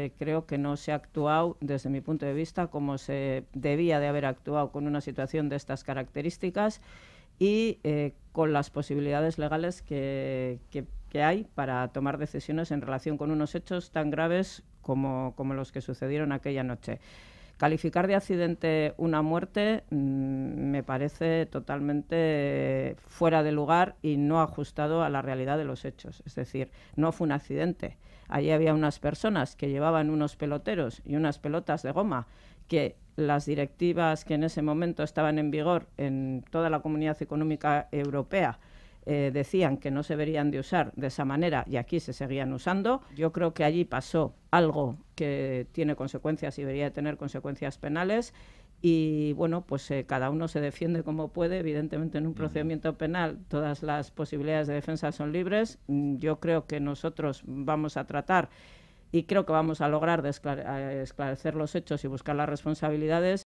Eh, creo que no se ha actuado, desde mi punto de vista, como se debía de haber actuado con una situación de estas características y eh, con las posibilidades legales que, hay para tomar decisiones en relación con unos hechos tan graves como, como los que sucedieron aquella noche. Calificar de accidente una muerte mm, me parece totalmente fuera de lugar y no ajustado a la realidad de los hechos. Es decir, no fue un accidente. Allí había unas personas que llevaban unos peloteros y unas pelotas de goma que las directivas que en ese momento estaban en vigor en toda la comunidad económica europea eh, decían que no se verían de usar de esa manera y aquí se seguían usando. Yo creo que allí pasó algo que tiene consecuencias y debería tener consecuencias penales y bueno, pues eh, cada uno se defiende como puede. Evidentemente, en un procedimiento penal todas las posibilidades de defensa son libres. Mm, yo creo que nosotros vamos a tratar y creo que vamos a lograr esclarecer los hechos y buscar las responsabilidades.